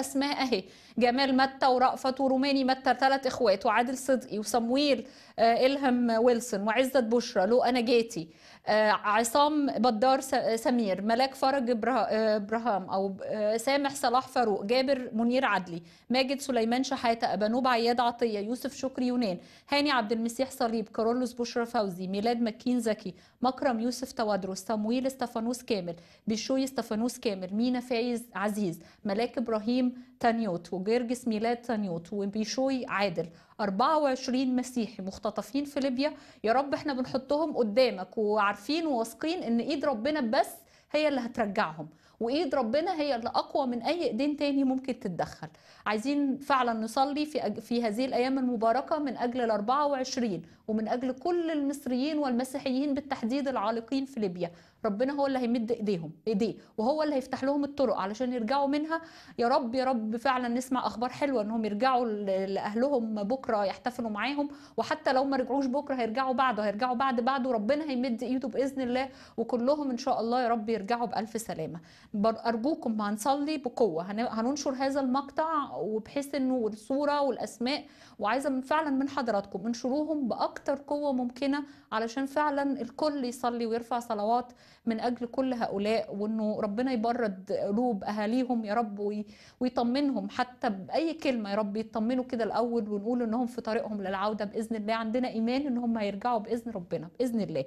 أسماء أهي جمال متى ورأفت وروماني متى ثلاث إخوات وعادل صدقي وصمويل آه، إلهم ويلسون وعزت بشرى لؤى نجاتي آه، عصام بدار آه، سمير ملاك فرج ابراهام او سامح صلاح فاروق جابر منير عدلي ماجد سليمان شحاته ابانوب عياد عطيه يوسف شكري يونان هاني عبد المسيح صليب كارولوس بشرى فوزي ميلاد مكين زكي مكرم يوسف توادروس صمويل استفانوس كامل بشوي استفانوس كامل مينا فايز عزيز ملاك ابراهيم ابراهيم تانيوت وجرجس ميلاد تانيوت وبيشوي عادل 24 مسيحي مختطفين في ليبيا يا رب احنا بنحطهم قدامك وعارفين وواثقين ان ايد ربنا بس هي اللي هترجعهم وايد ربنا هي اللي اقوى من اي ايدين تاني ممكن تتدخل عايزين فعلا نصلي في في هذه الايام المباركه من اجل ال 24 ومن اجل كل المصريين والمسيحيين بالتحديد العالقين في ليبيا ربنا هو اللي هيمد ايديهم ايديه وهو اللي هيفتح لهم الطرق علشان يرجعوا منها يا رب يا رب فعلا نسمع اخبار حلوه انهم يرجعوا لاهلهم بكره يحتفلوا معاهم وحتى لو ما رجعوش بكره هيرجعوا بعده هيرجعوا بعد بعده ربنا هيمد ايده باذن الله وكلهم ان شاء الله يا رب يرجعوا بالف سلامه أرجوكم هنصلي بقوة هننشر هذا المقطع وبحيث أنه الصورة والأسماء وعايزة من فعلا من حضراتكم انشروهم بأكتر قوة ممكنة علشان فعلا الكل يصلي ويرفع صلوات من أجل كل هؤلاء وأنه ربنا يبرد قلوب أهاليهم يا رب ويطمنهم حتى بأي كلمة يا رب يطمنوا كده الأول ونقول أنهم في طريقهم للعودة بإذن الله عندنا إيمان ان هم هيرجعوا بإذن ربنا بإذن الله